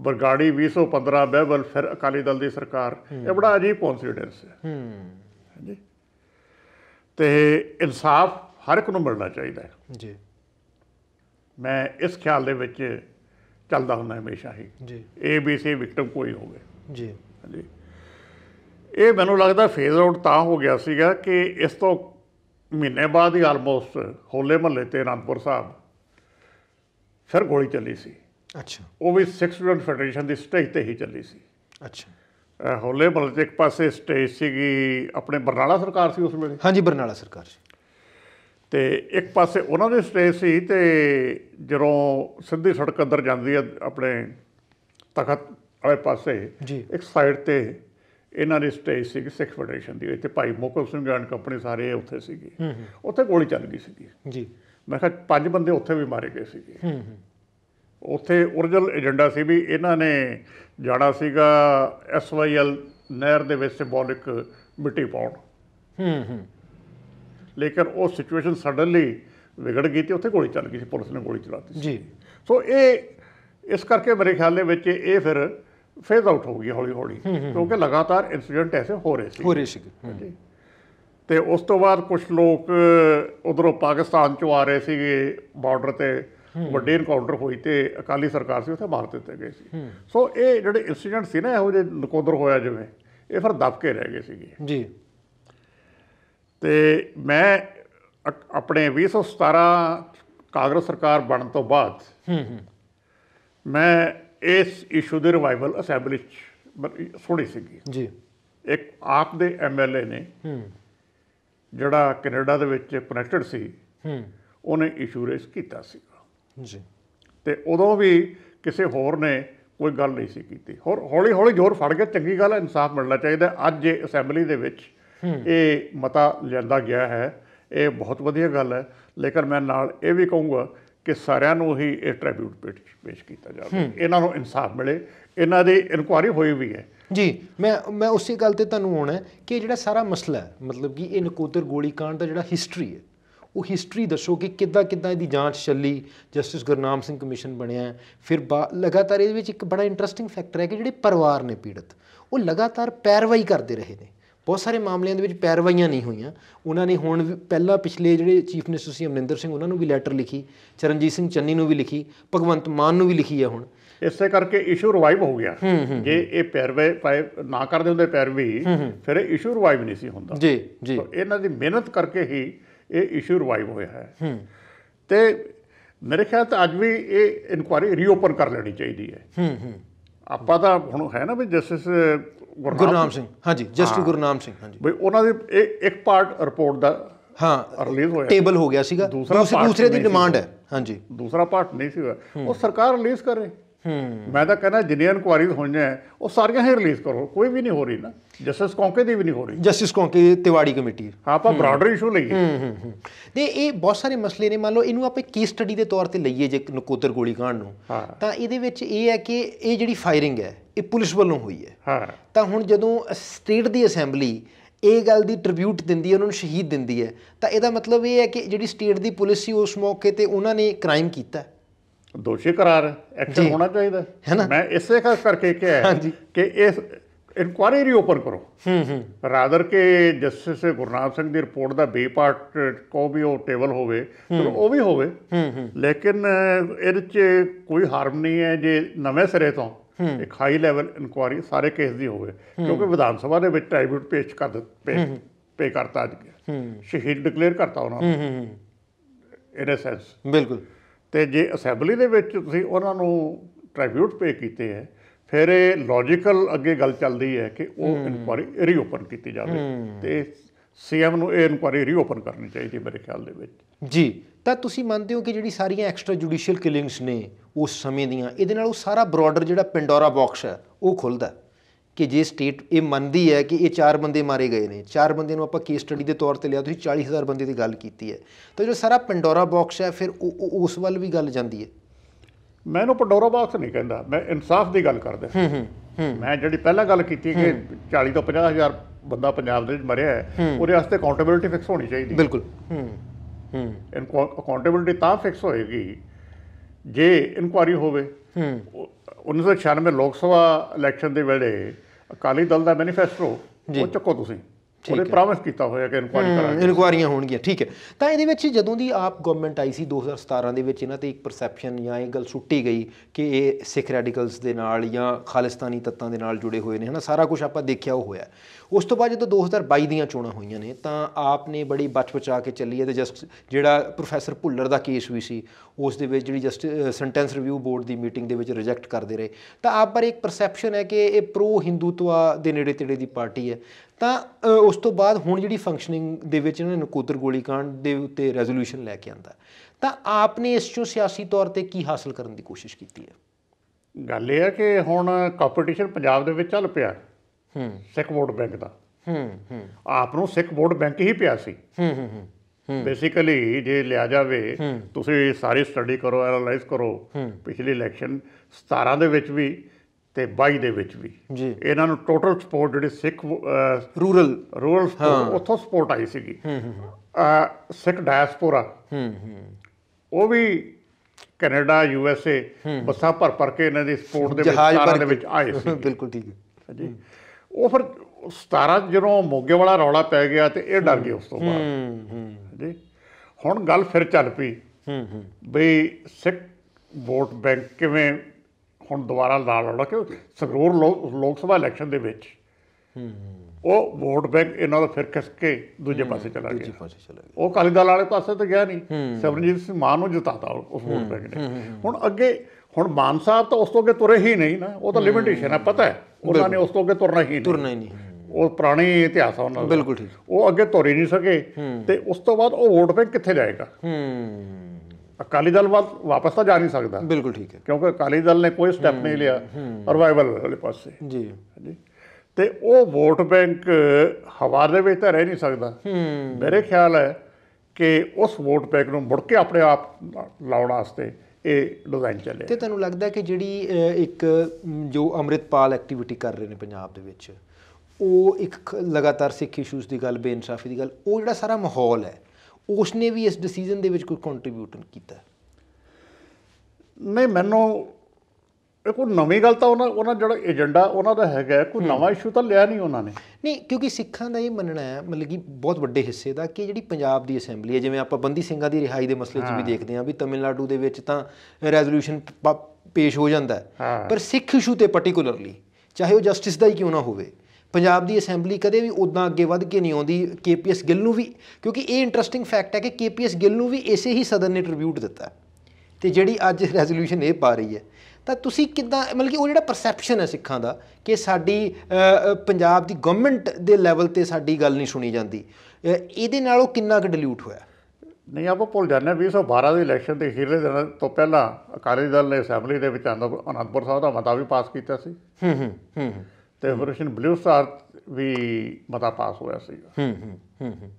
ਬਰਗਾੜੀ 215 ਬਹਿਬਲ ਫਿਰ ਅਕਾਲੀ ਦਲ ਦੀ ਸਰਕਾਰ ਇਹ ਬੜਾ ਅਜੀਬ ਕੌਨਸੀਡੈਂਸ ਹੈ ਹਾਂਜੀ ਤੇ ਇਨਸਾਫ ਹਰ ਇੱਕ ਨੂੰ ਮਿਲਣਾ ਚਾਹੀਦਾ ਹੈ ਜੀ ਮੈਂ ਇਸ ਖਿਆਲ ਦੇ ਵਿੱਚ ਚੱਲਦਾ ਹੁੰਦਾ ਹਮੇਸ਼ਾ ਹੀ ਜੀ ਏ ਬੀ ਸੀ ਵਿਕਟਮ ਕੋਈ ਹੋਵੇ ਜੀ ਹਾਂਜੀ ਇਹ ਮੈਨੂੰ ਲੱਗਦਾ ਫੇਜ਼ ਆਊਟ ਤਾਂ ਹੋ ਗਿਆ ਸੀਗਾ ਕਿ ਇਸ ਤੋਂ ਮਹੀਨੇ ਬਾਅਦ ਹੀ ਆਲਮੋਸਟ ਹੋਲੇ ਮਹੱਲੇ ਤੇ ਅਨੰਦਪੁਰ ਸਾਹਿਬ ਫਿਰ ਗੋਲੀ ਚੱਲੀ ਸੀ ਅੱਛਾ ਉਹ ਵੀ ਸਿੱਖ ਸਟੂਡੈਂਟ ਫੈਡਰੇਸ਼ਨ ਦੀ ਸਟੇਜ ਤੇ ਹੀ ਚੱਲੀ ਸੀ ਅੱਛਾ ਹੌਲੇ ਮਹੱਲੇ ਇੱਕ ਪਾਸੇ ਸਟੇਜ ਸੀਗੀ ਆਪਣੇ ਬਰਨਾਲਾ ਸਰਕਾਰ ਸੀ ਉਸ ਵੇਲੇ ਹਾਂਜੀ ਬਰਨਾਲਾ ਸਰਕਾਰ ਸੀ ਤੇ ਇੱਕ ਪਾਸੇ ਉਹਨਾਂ ਦੇ ਸਟੇਜ ਸੀ ਤੇ ਜਦੋਂ ਸਿੱਧੀ ਸੜਕ ਅੰਦਰ ਜਾਂਦੀ ਹੈ ਆਪਣੇ ਤਖਤ ਵਾਲੇ ਪਾਸੇ ਇੱਕ ਸਾਈਡ ਤੇ ਇਹਨਾਂ ਦੀ ਸਟੇਜ ਸੀ ਸਿੱਖ ਫੈਡਰੇਸ਼ਨ ਦੀ ਇੱਥੇ ਭਾਈ ਮੋਕਲ ਸਿੰਘ ਗਾਂਡ ਕੰਪਨੀ ਸਾਰੇ ਉੱਥੇ ਸੀਗੇ ਉੱਥੇ ਗੋਲੀ ਚੱਲ ਗਈ ਸੀਗੀ ਜੀ ਮੈਂ ਕਿਹਾ ਪੰਜ ਬੰਦੇ ਉੱਥੇ ਵੀ ਮਾਰੇ ਗਏ ਸੀਗੇ ਹੂੰ ਹੂੰ ਉੱਥੇ origignal ਏਜੰਡਾ ਸੀ ਵੀ ਇਹਨਾਂ ਨੇ ਜਾਣਾ ਸੀਗਾ ਐਸਵਾਈਐਲ ਨਹਿਰ ਦੇ ਵਿੱਚ ਸਿੰਬੋਲਿਕ ਮਿੱਟੀ ਪਾਉਣ ਹੂੰ ਹੂੰ ਲੇਕਿਨ ਉਹ ਸਿਚੁਏਸ਼ਨ ਸਡਨਲੀ ਵਿਗੜ ਗਈ ਤੇ ਉੱਥੇ ਗੋਲੀ ਚੱਲ ਗਈ ਸੀ ਪੁਲਿਸ ਨੇ ਗੋਲੀ ਚਲਾਤੀ ਜੀ ਸੋ ਇਹ ਇਸ ਕਰਕੇ ਮੇਰੇ ਖਿਆਲ ਦੇ ਵਿੱਚ ਇਹ ਫਿਰ ਫੇਜ਼ ਆਊਟ ਹੋ ਗਈ ਹੌਲੀ ਹੌਲੀ ਕਿਉਂਕਿ ਲਗਾਤਾਰ ਇਨਸੀਡੈਂਟ ਐਸੇ ਹੋ ਰਹੇ ਸੀ ਹੋ ਰਹੇ ਸੀ ਤੇ ਉਸ ਤੋਂ ਬਾਅਦ ਕੁਝ ਲੋਕ ਉਧਰੋਂ ਪਾਕਿਸਤਾਨ ਚੋਂ ਆ ਰਹੇ ਸੀਗੇ ਬਾਰਡਰ ਤੇ ਵੱਡੇ ਇਨਕਾਊਂਟਰ ਹੋਈ ਤੇ ਅਕਾਲੀ ਸਰਕਾਰ ਸੀ ਉੱਥੇ ਮਾਰ ਦਿੱਤੇ ਗਏ ਸੀ ਸੋ ਇਹ ਜਿਹੜੇ ਇਨਸੀਡੈਂਟ ਸੀ ਨਾ ਇਹੋ ਜਿਹੇ ਨਕੋਦਰ ਹੋਇਆ ਜਿਵੇਂ ਇਹ ਫਿਰ ਦਬ ਕੇ ਰਹਿ ਗਏ ਸੀਗੇ ਜੀ ਤੇ ਮੈਂ ਆਪਣੇ 2017 ਕਾਂਗਰਸ ਸਰਕਾਰ ਬਣਨ ਤੋਂ ਬਾਅਦ ਹੂੰ ਮੈਂ ਇਸ ਇਸ਼ੂ ਦੇ ਰਿਵਾਈਵਲ ਅਸੈਂਬਲੀ ਚ ਸੋੜੀ ਸੀਗੀ ਜੀ ਇੱਕ ਆਪ ਦੇ ਐਮਐਲਏ ਨੇ ਹੂੰ ਜਿਹੜਾ ਕੈਨੇਡਾ ਦੇ ਵਿੱਚ ਕਨੈਕਟਡ ਸੀ ਹੂੰ ਉਹਨੇ ਇਸ਼ੂ ਰੇਸ ਕੀਤਾ ਸੀ ਜੀ ਤੇ ਉਦੋਂ ਵੀ ਕਿਸੇ ਹੋਰ ਨੇ ਕੋਈ ਗੱਲ ਨਹੀਂ ਸੀ ਕੀਤੀ ਹੋਰ ਹੌਲੀ ਹੌਲੀ ਜ਼ੋਰ ਫੜ ਕੇ ਚੰਗੀ ਗੱਲ ਇਨਸਾਫ ਮਿਲਣਾ ਚਾਹੀਦਾ ਅੱਜ ਇਹ ਅਸੈਂਬਲੀ ਦੇ ਵਿੱਚ ਇਹ ਮਤਾ ਲਿਆਂਦਾ ਗਿਆ ਹੈ ਇਹ ਬਹੁਤ ਵਧੀਆ ਗੱਲ ਹੈ ਲੇਕਿਨ ਮੈਂ ਨਾਲ ਇਹ ਵੀ ਕਹੂੰਗਾ ਕਿ ਸਾਰਿਆਂ ਨੂੰ ਹੀ ਇਹ ਟ੍ਰਿਬਿਊਟ ਪੇਸ਼ ਕੀਤਾ ਜਾਵੇ ਇਹਨਾਂ ਨੂੰ ਇਨਸਾਫ ਮਿਲੇ ਇਹਨਾਂ ਦੀ ਇਨਕੁਆਰੀ ਹੋਈ ਵੀ ਹੈ ਜੀ ਮੈਂ ਮੈਂ ਉਸੇ ਗੱਲ ਤੇ ਤੁਹਾਨੂੰ ਆਉਣਾ ਕਿ ਜਿਹੜਾ ਸਾਰਾ ਮਸਲਾ ਹੈ ਮਤਲਬ ਕਿ ਇਹ ਨਕੋਦਰ ਗੋਲੀ ਕਾਂਡ ਦਾ ਜਿਹੜਾ ਹਿਸਟਰੀ ਹੈ ਉਹ ਹਿਸਟਰੀ ਦੱਸੋ ਕਿ ਕਿੱਦਾਂ ਕਿੱਦਾਂ ਇਹਦੀ ਜਾਂਚ ਚੱਲੀ ਜਸਟਿਸ ਗੁਰਨਾਮ ਸਿੰਘ ਕਮਿਸ਼ਨ ਬਣਿਆ ਫਿਰ ਲਗਾਤਾਰ ਇਹਦੇ ਵਿੱਚ ਇੱਕ ਬੜਾ ਇੰਟਰਸਟਿੰਗ ਫੈਕਟਰ ਹੈ ਕਿ ਜਿਹੜੇ ਪਰਿਵਾਰ ਨੇ ਪੀੜਤ ਉਹ ਲਗਾਤਾਰ ਪੈਰਵਾਈ ਕਰਦੇ ਰਹੇ ਨੇ ਬਹੁਤ ਸਾਰੇ ਮਾਮਲਿਆਂ ਦੇ ਵਿੱਚ ਪੈਰਵਾਈਆਂ ਨਹੀਂ ਹੋਈਆਂ ਉਹਨਾਂ ਨੇ ਹੁਣ ਪਹਿਲਾਂ ਪਿਛਲੇ ਜਿਹੜੇ ਚੀਫ ਮਿਨਿਸਟਰ ਸੀ ਅਮਰਿੰਦਰ ਸਿੰਘ ਉਹਨਾਂ ਨੂੰ ਵੀ ਲੈਟਰ ਲਿਖੀ ਚਰਨਜੀਤ ਸਿੰਘ ਚੰਨੀ ਨੂੰ ਵੀ ਲਿਖੀ ਭਗਵੰਤ ਮਾਨ ਨੂੰ ਵੀ ਲਿਖੀ ਹੈ ਹੁਣ ਇਸੇ ਕਰਕੇ ਇਸ਼ੂ ਰਿਵਾਈਵ ਹੋ ਗਿਆ ਜੇ ਇਹ ਪੈਰਵੇ ਨਾ ਕਰਦੇ ਹੁੰਦੇ ਪੈਰਵੀ ਫਿਰ ਇਹ ਇਸ਼ੂ ਰਿਵਾਈਵ ਨਹੀਂ ਸੀ ਹੁੰਦਾ ਜੀ ਜੀ ਇਹਨਾਂ ਦੀ ਮਿਹਨਤ ਕਰਕੇ ਹੀ ਇਹ ਇਸ਼ੂ ਰਿਵਾਈਵ ਹੋਇਆ ਹੈ ਤੇ ਮੇਰੇ ਖਿਆਲ ਤਾਂ ਅੱਜ ਵੀ ਇਹ ਇਨਕੁਆਇਰੀ ਰੀਓਪਨ ਕਰ ਲੈਣੀ ਚਾਹੀਦੀ ਹੈ ਹੂੰ ਹੂੰ ਆਪਾਂ ਤਾਂ ਹੁਣ ਹੈ ਨਾ ਵੀ ਜਸਟਿਸ ਗੁਰਨਾਮ ਸਿੰਘ ਹਾਂਜੀ ਜਸਟਿਸ ਗੁਰਨਾਮ ਸਿੰਘ ਹਾਂਜੀ ਬਈ ਉਹਨਾਂ ਦੇ ਇਹ ਇੱਕ ਪਾਰਟ ਰਿਪੋਰਟ ਦਾ ਹਾਂ ਰਿਲੀਜ਼ ਹੋਇਆ ਟੇਬਲ ਹੋ ਗਿਆ ਸੀਗਾ ਦੂਸਰੇ ਦੀ ਡਿਮਾਂਡ ਹੈ ਹਾਂਜੀ ਦੂਸਰਾ ਪਾਰਟ ਨਹੀਂ ਸੀ ਉਹ ਸਰਕਾਰ ਰਿਲੀਜ਼ ਕਰੇ ਮੈਂ ਤਾਂ ਕਹਿੰਦਾ ਜਿੰਨੀਆਂ ਇਨਕੁਆਰੀਜ਼ ਹੋਈਆਂ ਉਹ ਸਾਰੀਆਂ ਹੀ ਰਿਲੀਜ਼ ਕਰੋ ਕੋਈ ਵੀ ਨਹੀਂ ਹੋ ਰਹੀ ਨਾ ਜਸਟਿਸ ਕੌਂਕੇ ਦੀ ਵੀ ਨਹੀਂ ਹੋ ਰਹੀ ਜਸਟਿਸ ਕੌਂਕੇ ਤਿਵਾੜੀ ਕਮੇਟੀ ਹਾਂ ਆਪਾਂ ਬ੍ਰਾਡਰ ਇਸ਼ੂ ਲਈਏ ਤੇ ਇਹ ਬਹੁਤ ਸਾਰੇ ਮਸਲੇ ਨੇ ਮੰਨ ਲਓ ਇਹਨੂੰ ਆਪਾਂ ਕੇਸ ਸਟੱਡੀ ਦੇ ਤੌਰ ਤੇ ਲਈਏ ਜੇ ਨਕੋਦਰ ਗੋਲੀ ਕਾਂਡ ਨੂੰ ਤਾਂ ਇਹਦੇ ਵਿੱਚ ਇਹ ਹੈ ਕਿ ਇਹ ਜਿਹੜੀ ਫਾਇਰਿੰਗ ਹੈ ਇਹ ਪੁਲਿਸ ਵੱਲੋਂ ਹੋਈ ਹੈ ਹਾਂ ਤਾਂ ਹੁਣ ਜਦੋਂ ਸਟੇਟ ਦੀ ਅਸੈਂਬਲੀ ਇਹ ਗੱਲ ਦੀ ਟ੍ਰਿਬਿਊਟ ਦਿੰਦੀ ਹੈ ਉਹਨਾਂ ਨੂੰ ਸ਼ਹੀਦ ਦਿੰਦੀ ਹੈ ਤਾਂ ਇਹਦਾ ਮਤਲਬ ਇਹ ਹੈ ਕਿ ਜਿਹੜੀ ਸਟੇਟ ਦੀ ਪੁਲਿਸ ਸੀ ਉਸ ਮੌਕੇ ਤੇ ਉਹਨਾਂ ਨੇ ਕ੍ਰਾਈਮ ਕੀਤਾ ਦੋਸ਼ੀ ਕਰਾਰ ਐਕਸ਼ਨ ਹੋਣਾ ਚਾਹੀਦਾ ਮੈਂ ਇਸੇ ਕਰਕੇ ਕਿਹਾ ਕਿ ਇਸ ਇਨਕੁਆਇਰੀ ਓਪਨ ਕਰੋ ਹੂੰ ਹੂੰ ਰਾਦਰ ਕਿ ਜਸਟਿਸ ਗੁਰਨਾਮ ਸਿੰਘ ਦੀ ਰਿਪੋਰਟ ਦਾ ਬੇਪਾਰਟ ਕੋ ਵੀ ਉਹ ਟੇਬਲ ਹੋਵੇ ਚਲੋ ਉਹ ਵੀ ਹੋਵੇ ਹੂੰ ਹੂੰ ਲੇਕਿਨ ਇਹਦੇ 'ਚ ਕੋਈ ਹਾਰਮ ਨਹੀਂ ਹੈ ਜੇ ਨਵੇਂ ਸਿਰੇ ਤੋਂ ਇੱਕ ਹਾਈ ਲੈਵਲ ਇਨਕੁਆਇਰੀ ਸਾਰੇ ਕੇਸ ਦੀ ਹੋਵੇ ਕਿਉਂਕਿ ਵਿਧਾਨ ਸਭਾ ਦੇ ਵਿੱਚ ਟ੍ਰਾਈਬਿਊਟ ਪੇਸ਼ ਕਰ ਦਿੱਤੇ ਪੇ ਕਰਤਾ ਅੱਜ ਸ਼ਹੀਦ ਡਿਕਲੇਅਰ ਕਰਤਾ ਉਹਨਾਂ ਨੂੰ ਹੂੰ ਹੂੰ ਇਹਦੇ ਸੈਂਸ ਬਿਲਕੁਲ ਤੇ ਜੇ ਅਸੈਂਬਲੀ ਦੇ ਵਿੱਚ ਤੁਸੀਂ ਉਹਨਾਂ ਨੂੰ ਟ੍ਰਿਬਿਊਟ ਪੇ ਕੀਤੇ ਹੈ ਫਿਰ ਇਹ ਲੌਜੀਕਲ ਅੱਗੇ ਗੱਲ ਚੱਲਦੀ ਹੈ ਕਿ ਉਹ ਇਨਕੁਆਰੀ ਰੀਓਪਨ ਕੀਤੀ ਜਾਵੇ ਤੇ ਸੀਐਮ ਨੂੰ ਇਹ ਇਨਕੁਆਰੀ ਰੀਓਪਨ ਕਰਨੀ ਚਾਹੀਦੀ ਮੇਰੇ ਖਿਆਲ ਦੇ ਵਿੱਚ ਜੀ ਤਾਂ ਤੁਸੀਂ ਮੰਨਦੇ ਹੋ ਕਿ ਜਿਹੜੀ ਸਾਰੀਆਂ ਐਕਸਟਰਾ ਜੁਡੀਸ਼ੀਅਲ ਕਿਲਿੰਗਸ ਨੇ ਉਸ ਸਮੇਂ ਦੀਆਂ ਇਹਦੇ ਨਾਲ ਉਹ ਸਾਰਾ ਬਰਾਡਰ ਜਿਹੜਾ ਪਿੰਡੋਰਾ ਬਾਕਸ ਹੈ ਉਹ ਖੁੱਲਦਾ ਕਿ ਜੇ ਸਟੇਟ ਇਹ ਮੰਨਦੀ ਹੈ ਕਿ ਇਹ ਚਾਰ ਬੰਦੇ ਮਾਰੇ ਗਏ ਨੇ ਚਾਰ ਬੰਦੇ ਨੂੰ ਆਪਾਂ ਕੇਸ ਸਟੱਡੀ ਦੇ ਤੌਰ ਤੇ ਲਿਆ ਤੁਸੀਂ 40000 ਬੰਦੇ ਦੀ ਗੱਲ ਕੀਤੀ ਹੈ ਤਾਂ ਜੋ ਸਾਰਾ ਪੰਡੋਰਾ ਬਾਕਸ ਹੈ ਫਿਰ ਉਸ ਵੱਲ ਵੀ ਗੱਲ ਜਾਂਦੀ ਹੈ ਮੈਂ ਉਹ ਪੰਡੋਰਾ ਬਾਕਸ ਨਹੀਂ ਕਹਿੰਦਾ ਮੈਂ ਇਨਸਾਫ ਦੀ ਗੱਲ ਕਰਦਾ ਹੂੰ ਹੂੰ ਮੈਂ ਜਿਹੜੀ ਪਹਿਲਾਂ ਗੱਲ ਕੀਤੀ ਕਿ 40 ਤੋਂ 50000 ਬੰਦਾ ਪੰਜਾਬ ਦੇ ਵਿੱਚ ਮਰਿਆ ਹੈ ਉਹਦੇ ਵਾਸਤੇ ਅਕਾਊਂਟੇਬਿਲਟੀ ਫਿਕਸ ਹੋਣੀ ਚਾਹੀਦੀ ਬਿਲਕੁਲ ਹੂੰ ਹੂੰ ਅਕਾਊਂਟੇਬਿਲਟੀ ਤਾਂ ਫਿਕਸ ਹੋਏਗੀ ਜੇ ਇਨਕੁਆਰੀ ਹੋਵੇ 1996 ਲੋਕ ਸਭਾ ਇਲੈਕਸ਼ਨ ਦੇ ਵੇਲੇ ਅਕਾਲੀ ਦਲ ਦਾ ਮੈਨੀਫੈਸਟੋ ਉਹ ਚੱਕੋ ਤੁਸੀਂ ਉਹਨੇ ਪ੍ਰੋਮਿਸ ਕੀਤਾ ਹੋਇਆ ਕਿ ਇਨਕੁਆਇਰੀ ਕਰਾਂਗੇ ਇਨਕੁਆਇਰੀਆਂ ਹੋਣਗੀਆਂ ਠੀਕ ਹੈ ਤਾਂ ਇਹਦੇ ਵਿੱਚ ਜਦੋਂ ਦੀ ਆਪ ਗਵਰਨਮੈਂਟ ਆਈ ਸੀ 2017 ਦੇ ਵਿੱਚ ਇਹਨਾਂ ਤੇ ਇੱਕ ਪਰਸੈਪਸ਼ਨ ਜਾਂ ਇਹ ਗੱਲ ਸੁੱਟੀ ਗਈ ਕਿ ਇਹ ਸਿੱਖ ਰੈਡੀਕਲਸ ਦੇ ਨਾਲ ਜਾਂ ਖਾਲਿਸਤਾਨੀ ਤੱਤਾਂ ਦੇ ਨਾਲ ਜੁੜੇ ਹੋਏ ਨੇ ਹਨਾ ਸਾਰਾ ਕੁਝ ਆਪਾਂ ਦੇਖਿਆ ਉਹ ਹੋਇਆ ਉਸ ਤੋਂ ਬਾਅਦ ਜਦੋਂ 2022 ਦੀਆਂ ਚੋਣਾਂ ਹੋਈਆਂ ਨੇ ਤਾਂ ਆਪ ਨੇ ਬੜੀ ਬਚ ਬਚਾ ਕੇ ਚੱਲੀ ਹੈ ਤੇ ਜਸਟ ਜਿਹੜਾ ਪ੍ਰੋਫੈਸਰ ਭੁੱਲਰ ਦਾ ਕੇਸ ਵੀ ਸੀ ਉਸ ਦੇ ਵਿੱਚ ਜਿਹੜੀ ਜਸਟ ਸੈਂਟੈਂਸ ਰਿਵਿਊ ਬੋਰਡ ਦੀ ਮੀਟਿੰਗ ਦੇ ਵਿੱਚ ਰਿਜੈਕਟ ਕਰਦੇ ਰਹੇ ਤਾਂ ਆਪ ਪਰ ਇੱਕ ਪਰਸੈਪਸ਼ਨ ਹੈ ਕਿ ਇਹ ਪ੍ਰੋ ਹਿੰਦੂਤਵਾ ਦੇ ਨੇੜੇ ਤੇੜੇ ਦੀ ਪਾਰਟੀ ਹੈ ਤਾਂ ਉਸ ਤੋਂ ਬਾਅਦ ਹੁਣ ਜਿਹੜੀ ਫੰਕਸ਼ਨਿੰਗ ਦੇ ਵਿੱਚ ਇਹਨਾਂ ਨੇ ਨਕੋਦਰ ਗੋਲੀकांड ਦੇ ਉੱਤੇ ਰੈਜ਼ੋਲੂਸ਼ਨ ਲੈ ਕੇ ਆਂਦਾ ਤਾਂ ਆਪ ਨੇ ਇਸ ਚੋਂ ਸਿਆਸੀ ਤੌਰ ਤੇ ਕੀ ਹਾਸਲ ਕਰਨ ਦੀ ਕੋਸ਼ਿਸ਼ ਕੀਤੀ ਹੈ ਗੱਲ ਇਹ ਹੈ ਕਿ ਹੁਣ ਕੰਪੀਟੀਸ਼ਨ ਪੰਜਾਬ ਦੇ ਵਿੱਚ ਚੱਲ ਪਿਆ ਹੂੰ ਸਿੱਖ ਵੋਟ ਬੈਂਕ ਦਾ ਹੂੰ ਹੂੰ ਆਪ ਨੂੰ ਸਿੱਖ ਵੋਟ ਬੈਂਕ ਹੀ ਪਿਆ ਸੀ ਹੂੰ ਹੂੰ ਹੂੰ ਬੇਸਿਕਲੀ ਜੇ ਲਿਆ ਜਾਵੇ ਤੁਸੀਂ ਸਾਰੀ ਸਟੱਡੀ ਕਰੋ ਐਨਲਾਈਜ਼ ਕਰੋ ਪਿਛਲੇ ਇਲੈਕਸ਼ਨ 17 ਦੇ ਵਿੱਚ ਵੀ ਤੇ 22 ਦੇ ਵਿੱਚ ਵੀ ਜੀ ਇਹਨਾਂ ਨੂੰ ਟੋਟਲ ਸਪੋਰਟ ਜਿਹੜੇ ਸਿੱਖ ਰੂਰਲ ਰੂਰਲ ਸਪੋਰਟ ਉੱਥੋਂ ਸਪੋਰਟ ਆਈ ਸੀਗੀ ਹੂੰ ਹੂੰ ਸਿੱਖ ਡਾਇਸਪੋਰਾ ਹੂੰ ਹੂੰ ਉਹ ਵੀ ਕੈਨੇਡਾ ਯੂ ਐਸ ਏ ਬੱਸਾਂ ਭਰ ਭਰ ਕੇ ਇਹਨਾਂ ਦੀ ਸਪੋਰਟ ਦੇ ਵਿੱਚ ਦੇ ਵਿੱਚ ਆਏ ਸੀ ਬਿਲਕੁਲ ਠੀਕ ਹੈ ਜੀ ਉਹ ਫਿਰ 17 ਜਦੋਂ ਮੋਗੇ ਵਾਲਾ ਰੌਲਾ ਪੈ ਗਿਆ ਤੇ ਇਹ ਡਰ ਗਏ ਉਸ ਤੋਂ ਬਾਅਦ ਹੂੰ ਹੂੰ ਜੀ ਹੁਣ ਗੱਲ ਫਿਰ ਚੱਲ ਪਈ ਹੂੰ ਹੂੰ ਬਈ ਸਿੱਖ ਵੋਟ ਬੈਂਕ ਕਿਵੇਂ ਹੁਣ ਦੁਬਾਰਾ ਨਾਲ ਆਉਣਾ ਕਿ ਸੰਗਰੂਰ ਲੋਕ ਸਭਾ ਇਲੈਕਸ਼ਨ ਦੇ ਵਿੱਚ ਉਹ ਵੋਟ ਬੈਂਕ ਇਹਨਾਂ ਦਾ ਫਿਰ ਖਿਸ ਕੇ ਦੂਜੇ ਪਾਸੇ ਚਲਾ ਗਿਆ ਦੂਜੇ ਪਾਸੇ ਚਲਾ ਗਿਆ ਉਹ ਕਾਲੀ ਦਲ ਵਾਲੇ ਪਾਸੇ ਤਾਂ ਗਿਆ ਨਹੀਂ ਸਵਰਨਜੀਤ ਸਿੰਘ ਮਾਨ ਨੂੰ ਜਿਤਾਤਾ ਉਸ ਵੋਟ ਬੈਂਕ ਨੇ ਹੁਣ ਅੱਗੇ ਹੁਣ ਮਾਨ ਸਾਹਿਬ ਤਾਂ ਉਸ ਤੋਂ ਅੱਗੇ ਤੁਰੇ ਹੀ ਨਹੀਂ ਨਾ ਉਹ ਤਾਂ ਲਿਮਿਟੇਸ਼ਨ ਹੈ ਪਤਾ ਹੈ ਉਹਨਾਂ ਨੇ ਉਸ ਤੋਂ ਅੱਗੇ ਤੁਰਨਾ ਹੀ ਨਹੀਂ ਤੁਰਨਾ ਹੀ ਨਹੀਂ ਉਹ ਪੁਰਾਣੀ ਇਤਿਹਾਸ ਆ ਉਹਨਾਂ ਦਾ ਬਿਲਕੁਲ ਠੀਕ ਉਹ ਅੱਗੇ ਤੁਰ ਹੀ ਨਹੀਂ ਸਕੇ ਤੇ ਉਸ ਤੋਂ ਬਾਅਦ ਉਹ ਵੋਟ ਬੈਂਕ ਕਿੱਥੇ ਜਾਏਗਾ ਹੂੰ ਅਕਾਲੀ ਦਲ ਵਾਪਸ ਤਾਂ ਜਾ ਨਹੀਂ ਸਕਦਾ ਬਿਲਕੁਲ ਠੀਕ ਹੈ ਕਿਉਂਕਿ ਅਕਾਲੀ ਦਲ ਨੇ ਕੋਈ ਸਟੈਪ ਨਹੀਂ ਲਿਆ ਰਿਵਾਈਵਲ ਵਾਲੇ ਪਾਸੇ ਜੀ ਜੀ ਤੇ ਉਹ ਵੋਟ ਬੈਂਕ ਹਵਾ ਦੇ ਵਿੱਚ ਤਾਂ ਰਹਿ ਨਹੀਂ ਸਕਦਾ ਮੇਰੇ ਖਿਆਲ ਹੈ ਕਿ ਉਸ ਵੋਟ ਬੈਂਕ ਨੂੰ ਮੁੜ ਕੇ ਆਪਣੇ ਆਪ ਲਾਉਣ ਵਾਸਤੇ ਇਹ ਡਿਜ਼ਾਈਨ ਚੱਲੇ ਤੇ ਤੁਹਾਨੂੰ ਲੱਗਦਾ ਕਿ ਜਿਹੜੀ ਇੱਕ ਜੋ ਅਮਰਿਤਪਾਲ ਐਕਟੀਵਿਟੀ ਕਰ ਰਹੇ ਨੇ ਪੰਜਾਬ ਦੇ ਵਿੱਚ ਉਹ ਇੱਕ ਲਗਾਤਾਰ ਸਿੱਖ ਇਸ਼ੂਜ਼ ਦੀ ਗੱਲ ਬੇਇਨਸਾਫੀ ਦੀ ਗੱਲ ਉਹ ਜਿਹੜਾ ਸਾਰਾ ਮਾਹੌਲ ਹੈ ਉਸ ਨੇ ਵੀ ਇਸ ਡਿਸੀਜਨ ਦੇ ਵਿੱਚ ਕੋਈ ਕੰਟਰੀਬਿਊਟ ਕੀਤਾ ਨਹੀਂ ਮੈਨੂੰ ਇਹ ਕੋਈ ਨਵੀਂ ਗੱਲ ਤਾਂ ਉਹਨਾਂ ਉਹਨਾਂ ਜਿਹੜਾ ਏਜੰਡਾ ਉਹਨਾਂ ਦਾ ਹੈਗਾ ਕੋਈ ਨਵਾਂ ਇਸ਼ੂ ਤਾਂ ਲਿਆ ਨਹੀਂ ਉਹਨਾਂ ਨੇ ਨਹੀਂ ਕਿਉਂਕਿ ਸਿੱਖਾਂ ਦਾ ਇਹ ਮੰਨਣਾ ਹੈ ਮਤਲਬ ਕਿ ਬਹੁਤ ਵੱਡੇ ਹਿੱਸੇ ਦਾ ਕਿ ਜਿਹੜੀ ਪੰਜਾਬ ਦੀ ਅਸੈਂਬਲੀ ਹੈ ਜਿਵੇਂ ਆਪਾਂ ਬੰਦੀ ਸਿੰਘਾਂ ਦੀ ਰਿਹਾਈ ਦੇ ਮਸਲੇ 'ਚ ਵੀ ਦੇਖਦੇ ਹਾਂ ਵੀ ਤਮਿਲਨਾਡੂ ਦੇ ਵਿੱਚ ਤਾਂ ਰੈਜ਼ੋਲੂਸ਼ਨ ਪੇਸ਼ ਹੋ ਜਾਂਦਾ ਪਰ ਸਿੱਖ ਇਸ਼ੂ ਤੇ ਪਾਰਟਿਕੂਲਰਲੀ ਚਾਹੇ ਉਹ ਜਸਟਿਸ ਦਾ ਹੀ ਕਿਉਂ ਨਾ ਹੋਵੇ ਪੰਜਾਬ ਦੀ ਅਸੈਂਬਲੀ ਕਦੇ ਵੀ ਉਦਾਂ ਅੱਗੇ ਵੱਧ ਕੇ ਨਹੀਂ ਆਉਂਦੀ ਕੇਪੀਐਸ ਗਿੱਲ ਨੂੰ ਵੀ ਕਿਉਂਕਿ ਇਹ ਇੰਟਰਸਟਿੰਗ ਫੈਕਟ ਹੈ ਕਿ ਕੇਪੀਐਸ ਗਿੱਲ ਨੂੰ ਵੀ ਇਸੇ ਹੀ ਸਦਨ ਨੇ ਟ੍ਰਿਬਿਊਟ ਦਿੱਤਾ ਤੇ ਜਿਹੜੀ ਅੱਜ ਰੈਜ਼ੋਲੂਸ਼ਨ ਇਹ ਪਾ ਰਹੀ ਹੈ ਤਾਂ ਤੁਸੀਂ ਕਿਦਾਂ ਮਤਲਬ ਕਿ ਉਹ ਜਿਹੜਾ ਪਰਸੈਪਸ਼ਨ ਹੈ ਸਿੱਖਾਂ ਦਾ ਕਿ ਸਾਡੀ ਪੰਜਾਬ ਦੀ ਗਵਰਨਮੈਂਟ ਦੇ ਲੈਵਲ ਤੇ ਸਾਡੀ ਗੱਲ ਨਹੀਂ ਸੁਣੀ ਜਾਂਦੀ ਇਹਦੇ ਨਾਲ ਉਹ ਕਿੰਨਾ ਕੁ ਡਿਲੂਟ ਹੋਇਆ ਨਹੀਂ ਆਪਾਂ ਭੁੱਲ ਜਾਂਦੇ 2012 ਦੇ ਇਲੈਕਸ਼ਨ ਦੇ ਅਖੀਰਲੇ ਦਿਨਾਂ ਤੋਂ ਪਹਿਲਾਂ ਅਕਾਲੀ ਦਲ ਨੇ ਅਸੈਂਬਲੀ ਦੇ ਵਿੱਚ ਅਨੰਦਪੁਰ ਸਾਹਿਬ ਦਾ ਮਤਾ ਵੀ ਪਾਸ ਕੀਤਾ ਸੀ ਹੂੰ ਹੂੰ ਹੂੰ ਤੇ ਆਪਰੇਸ਼ਨ ਬਲੂ ਸਟਾਰ ਵੀ ਮਤਾ ਪਾਸ ਹੋਇਆ ਸੀ ਹੂੰ ਹੂੰ ਹੂੰ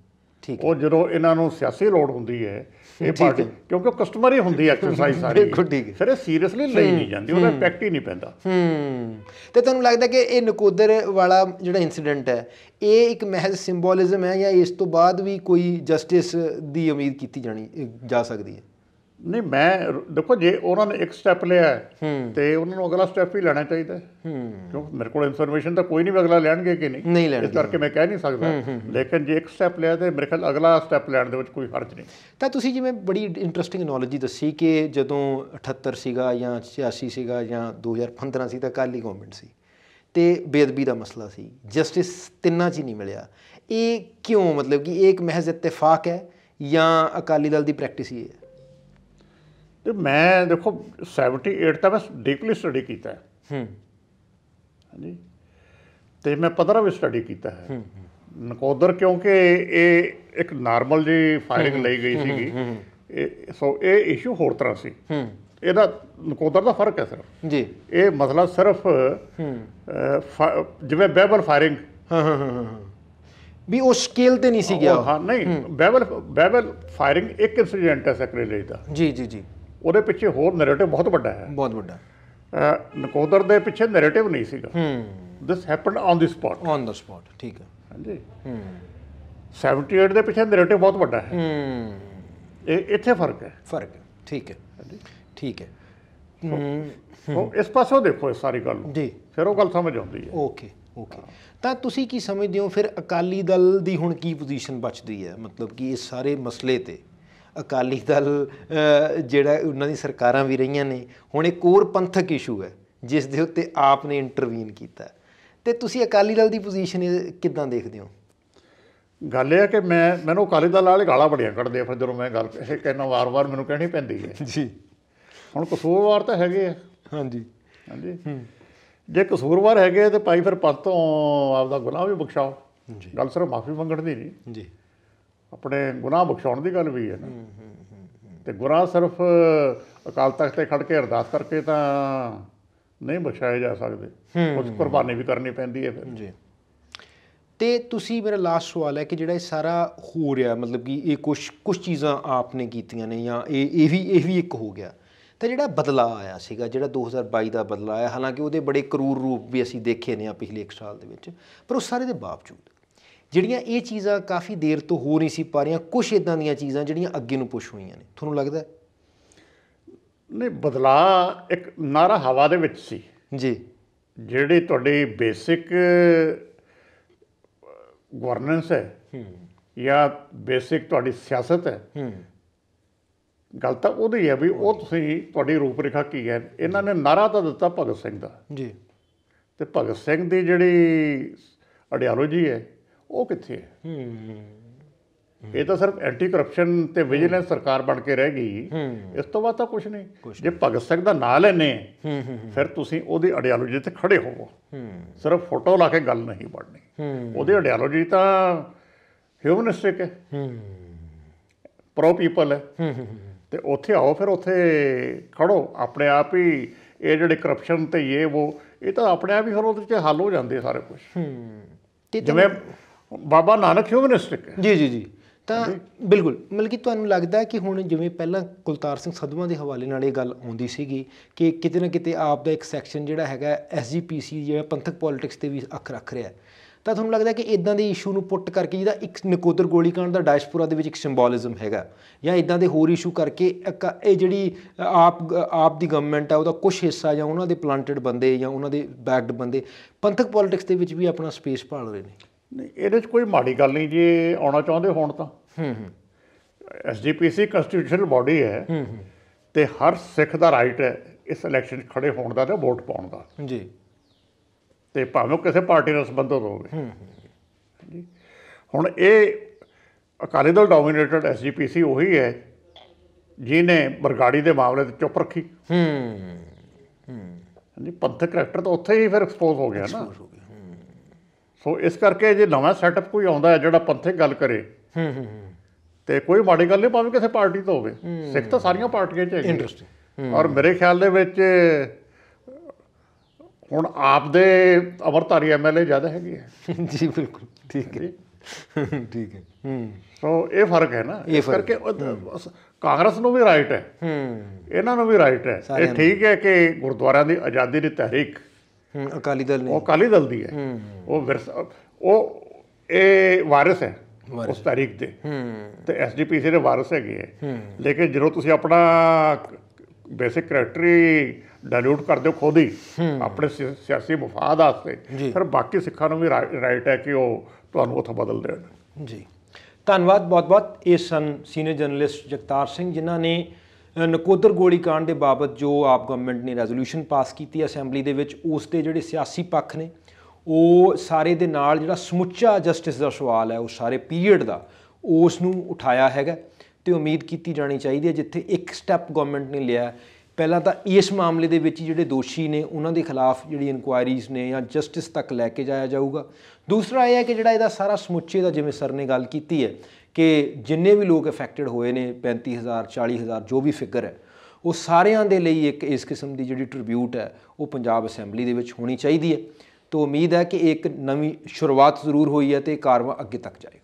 ਠੀਕ ਉਹ ਜਦੋਂ ਇਹਨਾਂ ਨੂੰ ਸਿਆਸੀ ਲੋੜ ਹੁੰਦੀ ਹੈ ਇਹ ਪਾਰਟੀ ਕਿਉਂਕਿ ਉਹ ਕਸਟਮਰ ਹੀ ਹੁੰਦੀ ਐਕਸਰਸਾਈਜ਼ ਸਾਰੀ ਬਿਲਕੁਲ ਠੀਕ ਫਿਰ ਇਹ ਸੀਰੀਅਸਲੀ ਲਈ ਨਹੀਂ ਜਾਂਦੀ ਉਹਦਾ ਇਫੈਕਟ ਹੀ ਨਹੀਂ ਪੈਂਦਾ ਹੂੰ ਤੇ ਤੁਹਾਨੂੰ ਲੱਗਦਾ ਕਿ ਇਹ ਨਕੋਦਰ ਵਾਲਾ ਜਿਹੜਾ ਇਨਸੀਡੈਂਟ ਹੈ ਇਹ ਇੱਕ ਮਹਿਜ਼ ਸਿੰਬੋਲਿਜ਼ਮ ਹੈ ਜਾਂ ਇਸ ਤੋਂ ਬਾਅਦ ਵੀ ਕੋਈ ਜਸਟਿਸ ਦੀ ਉਮੀਦ ਕੀਤੀ ਜਾਣੀ ਜਾ ਸਕਦੀ ਹੈ ਨਹੀਂ ਮੈਂ ਦੇਖੋ ਜੇ ਉਹਨਾਂ ਨੇ ਇੱਕ ਸਟੈਪ ਲਿਆ ਹੈ ਤੇ ਉਹਨਾਂ ਨੂੰ ਅਗਲਾ ਸਟੈਪ ਵੀ ਲੈਣਾ ਚਾਹੀਦਾ ਹੈ ਕਿਉਂਕਿ ਮੇਰੇ ਕੋਲ ਇਨਫੋਰਮੇਸ਼ਨ ਤਾਂ ਕੋਈ ਨਹੀਂ ਵੀ ਅਗਲਾ ਲੈਣਗੇ ਕਿ ਨਹੀਂ ਇਸ ਕਰਕੇ ਮੈਂ ਕਹਿ ਨਹੀਂ ਸਕਦਾ ਲੇਕਿਨ ਜੇ ਇੱਕ ਸਟੈਪ ਲਿਆ ਤੇ ਮੇਰੇ ਖਿਆਲ ਅਗਲਾ ਸਟੈਪ ਲੈਣ ਦੇ ਵਿੱਚ ਕੋਈ ਹਰਜ ਨਹੀਂ ਤਾਂ ਤੁਸੀਂ ਜਿਵੇਂ ਬੜੀ ਇੰਟਰਸਟਿੰਗ ਨੌਲੇਜ ਦੱਸੀ ਕਿ ਜਦੋਂ 78 ਸੀਗਾ ਜਾਂ 86 ਸੀਗਾ ਜਾਂ 2015 ਸੀ ਤਾਂ ਕਾਲੀ ਗਵਰਨਮੈਂਟ ਸੀ ਤੇ ਬੇਅਦਬੀ ਦਾ ਮਸਲਾ ਸੀ ਜਸਟਿਸ ਤਿੰਨਾਂ 'ਚ ਹੀ ਨਹੀਂ ਮਿਲਿਆ ਇਹ ਕਿਉਂ ਮਤਲਬ ਕਿ ਇਹ ਇੱਕ ਮਹਿਜ਼ ਇਤਫਾਕ ਹੈ ਜਾਂ ਅਕਾਲੀ ਦਲ ਦੀ ਪ੍ਰੈਕਟਿਸ ਹੀ ਹੈ ਤੇ ਮੈਂ ਦੇਖੋ 78 ਤਾਂ ਮੈਂ ਡੀਪਲੀ ਸਟੱਡੀ ਕੀਤਾ ਹੈ ਹੂੰ ਹਾਂਜੀ ਤੇ ਮੈਂ 15 ਵੀ ਸਟੱਡੀ ਕੀਤਾ ਹੈ ਨਕੋਦਰ ਕਿਉਂਕਿ ਇਹ ਇੱਕ ਨਾਰਮਲ ਜੀ ਫਾਇਰਿੰਗ ਲਈ ਗਈ ਸੀਗੀ ਸੋ ਇਹ ਇਸ਼ੂ ਹੋਰ ਤਰ੍ਹਾਂ ਸੀ ਹੂੰ ਇਹਦਾ ਨਕੋਦਰ ਦਾ ਫਰਕ ਹੈ ਸਿਰਫ ਜੀ ਇਹ ਮਸਲਾ ਸਿਰਫ ਜਿਵੇਂ ਬੈਬਲ ਫਾਇਰਿੰਗ ਹਾਂ ਹਾਂ ਹਾਂ ਵੀ ਉਹ ਸਕੇਲ ਤੇ ਨਹੀਂ ਸੀ ਗਿਆ ਹਾਂ ਨਹੀਂ ਬੈਬਲ ਬੈਬਲ ਫਾਇਰਿੰਗ ਇੱਕ ਇਨਸੀਡੈਂਟ ਹੈ ਸਕਰੇ ਲਈ ਦਾ ਜੀ ਜੀ ਜੀ ਉਹਦੇ ਪਿੱਛੇ ਹੋਰ ਨੈਰੇਟਿਵ ਬਹੁਤ ਵੱਡਾ ਹੈ ਬਹੁਤ ਵੱਡਾ ਨਕੋਦਰ ਦੇ ਪਿੱਛੇ ਨੈਰੇਟਿਵ ਨਹੀਂ ਸੀਗਾ hmm this happened on this spot on this spot ਠੀਕ ਹੈ ਹਾਂਜੀ ਹੂੰ 78 ਦੇ ਪਿੱਛੇ ਨੈਰੇਟਿਵ ਬਹੁਤ ਵੱਡਾ ਹੈ ਹੂੰ ਇਹ ਇੱਥੇ ਫਰਕ ਹੈ ਫਰਕ ਠੀਕ ਹੈ ਹਾਂਜੀ ਠੀਕ ਹੈ ਹੂੰ ਇਸ ਪਾਸੋਂ ਦੇਖੋ ਇਹ ਸਾਰੀ ਗੱਲ ਜੀ ਫਿਰ ਉਹ ਗੱਲ ਸਮਝ ਆਉਂਦੀ ਹੈ ਓਕੇ ਓਕੇ ਤਾਂ ਤੁਸੀਂ ਕੀ ਸਮਝਦੇ ਹੋ ਫਿਰ ਅਕਾਲੀ ਦਲ ਦੀ ਹੁਣ ਕੀ ਪੋਜੀਸ਼ਨ ਬਚਦੀ ਹੈ ਮਤਲਬ ਕਿ ਇਹ ਸਾਰੇ ਮਸਲੇ ਤੇ ਅਕਾਲੀ ਦਲ ਜਿਹੜਾ ਉਹਨਾਂ ਦੀ ਸਰਕਾਰਾਂ ਵੀ ਰਹੀਆਂ ਨੇ ਹੁਣ ਇੱਕ ਹੋਰ ਪੰਥਕ ਇਸ਼ੂ ਹੈ ਜਿਸ ਦੇ ਉੱਤੇ ਆਪ ਨੇ ਇੰਟਰਵੀਨ ਕੀਤਾ ਤੇ ਤੁਸੀਂ ਅਕਾਲੀ ਦਲ ਦੀ ਪੋਜੀਸ਼ਨ ਕਿੱਦਾਂ ਦੇਖਦੇ ਹੋ ਗੱਲ ਇਹ ਹੈ ਕਿ ਮੈਂ ਮੈਨੂੰ ਅਕਾਲੀ ਦਲ ਵਾਲੇ ਗਾਲਾਂ ਬੜੀਆਂ ਕੱਢਦੇ ਆ ਫਿਰ ਜਦੋਂ ਮੈਂ ਗੱਲ ਕਹਿਣਾ ਵਾਰ-ਵਾਰ ਮੈਨੂੰ ਕਹਿਣੀ ਪੈਂਦੀ ਹੈ ਜੀ ਹੁਣ ਕਸੂਰਵਾਰ ਤਾਂ ਹੈਗੇ ਆ ਹਾਂਜੀ ਹਾਂਜੀ ਜੇ ਕਸੂਰਵਾਰ ਹੈਗੇ ਤੇ ਭਾਈ ਫਿਰ ਪੱਤ ਤੋਂ ਆਪਦਾ ਗੁਨਾਹ ਵੀ ਬਖਸ਼ਾਓ ਜੀ ਗੱਲ ਸਿਰਫ ਮਾਫੀ ਮੰਗਣ ਦੀ ਨਹੀਂ ਜੀ ਆਪਣੇ ਗੁਨਾਹ ਬਖਸ਼ਾਉਣ ਦੀ ਗੱਲ ਵੀ ਹੈ ਨਾ ਤੇ ਗੁਨਾਹ ਸਿਰਫ ਅਕਾਲ ਤਖਤ ਤੇ ਖੜ ਕੇ ਅਰਦਾਸ ਕਰਕੇ ਤਾਂ ਨਹੀਂ ਬਖਸ਼ਾਏ ਜਾ ਸਕਦੇ ਕੁਝ ਕੁਰਬਾਨੀ ਵੀ ਕਰਨੀ ਪੈਂਦੀ ਹੈ ਫਿਰ ਜੀ ਤੇ ਤੁਸੀਂ ਮੇਰਾ ਲਾਸਟ ਸਵਾਲ ਹੈ ਕਿ ਜਿਹੜਾ ਇਹ ਸਾਰਾ ਹੋ ਰਿਹਾ ਮਤਲਬ ਕਿ ਇਹ ਕੁਝ ਕੁਝ ਚੀਜ਼ਾਂ ਆਪਨੇ ਕੀਤੀਆਂ ਨੇ ਜਾਂ ਇਹ ਇਹ ਵੀ ਇਹ ਵੀ ਇੱਕ ਹੋ ਗਿਆ ਤੇ ਜਿਹੜਾ ਬਦਲਾ ਆਇਆ ਸੀਗਾ ਜਿਹੜਾ 2022 ਦਾ ਬਦਲਾ ਆਇਆ ਹਾਲਾਂਕਿ ਉਹਦੇ ਬੜੇ ਕਰੂਰ ਰੂਪ ਵੀ ਅਸੀਂ ਦੇਖੇ ਨੇ ਆ ਪਿਛਲੇ 1 ਸਾਲ ਦੇ ਵਿੱਚ ਪਰ ਉਹ ਸਾਰੇ ਦੇ ਬਾਵਜੂਦ ਜਿਹੜੀਆਂ ਇਹ ਚੀਜ਼ਾਂ ਕਾਫੀ ਦੇਰ ਤੋਂ ਹੋ ਨਹੀਂ ਸੀ ਪਾ ਰਹੀਆਂ ਕੁਝ ਇਦਾਂ ਦੀਆਂ ਚੀਜ਼ਾਂ ਜਿਹੜੀਆਂ ਅੱਗੇ ਨੂੰ ਪੁਸ਼ ਹੋਈਆਂ ਨੇ ਤੁਹਾਨੂੰ ਲੱਗਦਾ ਨਹੀਂ ਬਦਲਾ ਇੱਕ ਨਾਰਾ ਹਵਾ ਦੇ ਵਿੱਚ ਸੀ ਜੀ ਜਿਹੜੀ ਤੁਹਾਡੀ ਬੇਸਿਕ ਗਵਰਨੈਂਸ ਹੈ ਹੂੰ ਜਾਂ ਬੇਸਿਕ ਤੁਹਾਡੀ ਸਿਆਸਤ ਹੈ ਹੂੰ ਗੱਲ ਤਾਂ ਉਹਦੀ ਹੈ ਵੀ ਉਹ ਤੁਸੀਂ ਤੁਹਾਡੀ ਰੂਪਰੇਖਾ ਕੀ ਹੈ ਇਹਨਾਂ ਨੇ ਨਾਰਾ ਤਾਂ ਦਿੱਤਾ ਭਗਤ ਸਿੰਘ ਦਾ ਜੀ ਤੇ ਭਗਤ ਸਿੰਘ ਦੀ ਜਿਹੜੀ ਅਡਿਆਲੋਜੀ ਹੈ ਉਹ ਕਿੱਥੇ ਹੈ ਇਹ ਤਾਂ ਸਿਰਫ ਐਂਟੀ ਕਰਪਸ਼ਨ ਤੇ ਵਿਜੀਲੈਂਸ ਸਰਕਾਰ ਬਣ ਕੇ ਰਹਿ ਗਈ ਇਸ ਤੋਂ ਬਾਅਦ ਤਾਂ ਕੁਝ ਨਹੀਂ ਜੇ ਭਗਤ ਸਿੰਘ ਦਾ ਨਾਂ ਲੈਨੇ ਫਿਰ ਤੁਸੀਂ ਉਹਦੀ ਆਈਡੀਓਲੋਜੀ ਤੇ ਖੜੇ ਹੋਵੋ ਸਿਰਫ ਫੋਟੋ ਲਾ ਕੇ ਗੱਲ ਨਹੀਂ ਬਣਨੀ ਉਹਦੀ ਆਈਡੀਓਲੋਜੀ ਤਾਂ ਹਿਊਮਨਿਸਟਿਕ ਹੈ ਪ੍ਰੋ ਪੀਪਲ ਹੈ ਤੇ ਉੱਥੇ ਆਓ ਫਿਰ ਉੱਥੇ ਖੜੋ ਆਪਣੇ ਆਪ ਹੀ ਇਹ ਜਿਹੜੇ ਕਰਪਸ਼ਨ ਤੇ ਇਹ ਉਹ ਇਹ ਤਾਂ ਆਪਣੇ ਆਪ ਹੀ ਫਿਰ ਉਹਦੇ ਚ ਹੱਲ ਹੋ ਜਾਂਦੇ ਸਾਰੇ ਕੁਝ ਜਿਵੇਂ ਬਾਬਾ ਨਾਨਕ ਹਿਊਮਨਿਸਟਿਕ ਹੈ ਜੀ ਜੀ ਜੀ ਤਾਂ ਬਿਲਕੁਲ ਮਤਲਬ ਕਿ ਤੁਹਾਨੂੰ ਲੱਗਦਾ ਕਿ ਹੁਣ ਜਿਵੇਂ ਪਹਿਲਾਂ ਕੁਲਤਾਰ ਸਿੰਘ ਸਦਵਾ ਦੇ ਹਵਾਲੇ ਨਾਲ ਇਹ ਗੱਲ ਆਉਂਦੀ ਸੀਗੀ ਕਿ ਕਿਤੇ ਨਾ ਕਿਤੇ ਆਪ ਦਾ ਇੱਕ ਸੈਕਸ਼ਨ ਜਿਹੜਾ ਹੈਗਾ ਐਸਜੀਪੀਸੀ ਜਿਹੜਾ ਪੰਥਕ ਪੋਲਿਟਿਕਸ ਤੇ ਵੀ ਅੱਖ ਰੱਖ ਰਿਹਾ ਤਾਂ ਤੁਹਾਨੂੰ ਲੱਗਦਾ ਕਿ ਇਦਾਂ ਦੇ ਇਸ਼ੂ ਨੂੰ ਪੁੱਟ ਕਰਕੇ ਜਿਹਦਾ ਇੱਕ ਨਕੋਦਰ ਗੋਲੀकांड ਦਾ ਡਾਇਸਪੋਰਾ ਦੇ ਵਿੱਚ ਇੱਕ ਸਿੰਬੋਲਿਜ਼ਮ ਹੈਗਾ ਜਾਂ ਇਦਾਂ ਦੇ ਹੋਰ ਇਸ਼ੂ ਕਰਕੇ ਇਹ ਜਿਹੜੀ ਆਪ ਆਪ ਦੀ ਗਵਰਨਮੈਂਟ ਹੈ ਉਹਦਾ ਕੁਝ ਹਿੱਸਾ ਜਾਂ ਉਹਨਾਂ ਦੇ ਪਲਾਂਟਡ ਬੰਦੇ ਜਾਂ ਉਹਨਾਂ ਦੇ ਬੈਕਡ ਬੰਦੇ ਪੰਥਕ ਪੋਲਿਟਿਕਸ ਦੇ ਵਿੱਚ ਵੀ ਆਪਣਾ ਸਪੇਸ ਪਾਲ ਰਹੇ ਨੇ ਨਹੀਂ ਇਹਦੇ 'ਚ ਕੋਈ ਮਾੜੀ ਗੱਲ ਨਹੀਂ ਜੇ ਆਉਣਾ ਚਾਹੁੰਦੇ ਹੋਣ ਤਾਂ ਹੂੰ ਹੂੰ ਐਸਜੀਪੀਸੀ ਕਨਸਟੀਟਿਊਸ਼ਨਲ ਬਾਡੀ ਹੈ ਹੂੰ ਹੂੰ ਤੇ ਹਰ ਸਿੱਖ ਦਾ ਰਾਈਟ ਹੈ ਇਸ ਇਲੈਕਸ਼ਨ 'ਚ ਖੜੇ ਹੋਣ ਦਾ ਤੇ ਵੋਟ ਪਾਉਣ ਦਾ ਜੀ ਤੇ ਭਾਵੇਂ ਕਿਸੇ ਪਾਰਟੀ ਨਾਲ ਸੰਬੰਧਿਤ ਹੋਵੇ ਹੂੰ ਜੀ ਹੁਣ ਇਹ ਅਕਾਲੀ ਦਲ ਡੋਮੀਨੇਟਡ ਐਸਜੀਪੀਸੀ ਉਹੀ ਹੈ ਜਿਹਨੇ ਬਰਗਾੜੀ ਦੇ ਮਾਮਲੇ ਤੇ ਚੁੱਪ ਰੱਖੀ ਹੂੰ ਹੂੰ ਜੀ ਪੰਥਕ ਕਰੈਕਟਰ ਤਾਂ ਉੱਥੇ ਹੀ ਫਿਰ ਐਕਸਪੋਜ਼ ਹੋ ਗਿਆ ਨਾ ਸੋ ਇਸ ਕਰਕੇ ਜੇ ਨਵਾਂ ਸੈਟਅਪ ਕੋਈ ਆਉਂਦਾ ਹੈ ਜਿਹੜਾ ਪੰਥਕ ਗੱਲ ਕਰੇ ਹੂੰ ਹੂੰ ਤੇ ਕੋਈ ਮਾੜੀ ਗੱਲ ਨਹੀਂ ਭਾਵੇਂ ਕਿਸੇ ਪਾਰਟੀ ਤੋਂ ਹੋਵੇ ਸਿੱਖ ਤਾਂ ਸਾਰੀਆਂ ਪਾਰਟੀਆਂ 'ਚ ਹੈ ਇੰਟਰਸਟਿੰਗ ਔਰ ਮੇਰੇ ਖਿਆਲ ਦੇ ਵਿੱਚ ਹੁਣ ਆਪ ਦੇ ਅਵਰਤਾਰੀ ਐਮਐਲਏ ਜ਼ਿਆਦਾ ਹੈਗੇ ਹੈ ਜੀ ਬਿਲਕੁਲ ਠੀਕ ਹੈ ਠੀਕ ਹੈ ਹੂੰ ਸੋ ਇਹ ਫਰਕ ਹੈ ਨਾ ਇਸ ਕਰਕੇ ਕਾਂਗਰਸ ਨੂੰ ਵੀ ਰਾਈਟ ਹੈ ਹੂੰ ਇਹਨਾਂ ਨੂੰ ਵੀ ਰਾਈਟ ਹੈ ਇਹ ਠੀਕ ਹੈ ਕਿ ਗੁਰਦੁਆਰਿਆਂ ਦੀ ਆਜ਼ਾਦੀ ਦੀ ਤਹਿਰੀਕ ਅਕਾਲੀ ਦਲ ਨਹੀਂ ਉਹ ਅਕਾਲੀ ਦਲ ਦੀ ਹੈ ਉਹ ਵਿਰਸ ਉਹ ਇਹ ਵਾਰਿਸ ਹੈ ਉਸ ਤਾਰੀਖ ਦੇ ਤੇ ਐਸਡੀਪੀ ਦੇ ਵਾਰਿਸ ਹੈਗੇ ਹੈ ਲੇਕਿਨ ਜਦੋਂ ਤੁਸੀਂ ਆਪਣਾ ਬੇਸਿਕ ਕੈਰੈਕਟਰੀ ਡਾਇਲੂਟ ਕਰ ਦਿਓ ਖੁਦ ਹੀ ਆਪਣੇ ਸਿਆਸੀ ਮਫਾਦ ਆਸਤੇ ਫਿਰ ਬਾਕੀ ਸਿੱਖਾਂ ਨੂੰ ਵੀ ਰਾਈਟ ਹੈ ਕਿ ਉਹ ਤੁਹਾਨੂੰ ਉੱਥੇ ਬਦਲ ਦੇਣ ਜੀ ਧੰਨਵਾਦ ਬਹੁਤ-ਬਹੁਤ ਇਸ ਸਨ ਸੀਨੀਅਰ ਜਰਨਲਿਸਟ ਜਗਤਾਰ ਸਿੰਘ ਜਿਨ੍ਹਾਂ ਨੇ ਨਕੋਦਰ ਗੋਲੀकांड ਦੇ ਬਾਬਤ ਜੋ ਆਪ ਗਵਰਨਮੈਂਟ ਨੇ ਰੈਜ਼ੋਲੂਸ਼ਨ ਪਾਸ ਕੀਤੀ ਅਸੈਂਬਲੀ ਦੇ ਵਿੱਚ ਉਸ ਤੇ ਜਿਹੜੇ ਸਿਆਸੀ ਪੱਖ ਨੇ ਉਹ ਸਾਰੇ ਦੇ ਨਾਲ ਜਿਹੜਾ ਸਮੁੱਚਾ ਜਸਟਿਸ ਦਾ ਸਵਾਲ ਹੈ ਉਹ ਸਾਰੇ ਪੀਰੀਅਡ ਦਾ ਉਸ ਨੂੰ ਉਠਾਇਆ ਹੈਗਾ ਤੇ ਉਮੀਦ ਕੀਤੀ ਜਾਣੀ ਚਾਹੀਦੀ ਹੈ ਜਿੱਥੇ ਇੱਕ ਸਟੈਪ ਗਵਰਨਮੈਂਟ ਨੇ ਲਿਆ ਪਹਿਲਾਂ ਤਾਂ ਇਸ ਮਾਮਲੇ ਦੇ ਵਿੱਚ ਜਿਹੜੇ ਦੋਸ਼ੀ ਨੇ ਉਹਨਾਂ ਦੇ ਖਿਲਾਫ ਜਿਹੜੀ ਇਨਕੁਆਇਰੀਜ਼ ਨੇ ਜਾਂ ਜਸਟਿਸ ਤੱਕ ਲੈ ਕੇ ਜਾਇਆ ਜਾਊਗਾ ਦੂਸਰਾ ਇਹ ਹੈ ਕਿ ਜਿਹੜਾ ਇਹਦਾ ਸਾਰਾ ਸਮੁੱਚੇ ਦਾ ਜਿਵੇਂ ਸਰ ਨੇ ਗੱਲ ਕੀਤੀ ਹੈ ਕਿ ਜਿੰਨੇ ਵੀ ਲੋਕ ਅਫੈਕਟਡ ਹੋਏ ਨੇ 35000 40000 ਜੋ ਵੀ ਫਿਗਰ ਹੈ ਉਹ ਸਾਰਿਆਂ ਦੇ ਲਈ ਇੱਕ ਇਸ ਕਿਸਮ ਦੀ ਜਿਹੜੀ ਟ੍ਰਿਬਿਊਟ ਹੈ ਉਹ ਪੰਜਾਬ ਅਸੈਂਬਲੀ ਦੇ ਵਿੱਚ ਹੋਣੀ ਚਾਹੀਦੀ ਹੈ ਤੋਂ ਉਮੀਦ ਹੈ ਕਿ ਇੱਕ ਨਵੀਂ ਸ਼ੁਰੂਆਤ ਜ਼ਰੂਰ ਹੋਈ ਹੈ ਤੇ ਕਾਰਵਾ ਅੱਗੇ ਤੱਕ ਜਾਏਗਾ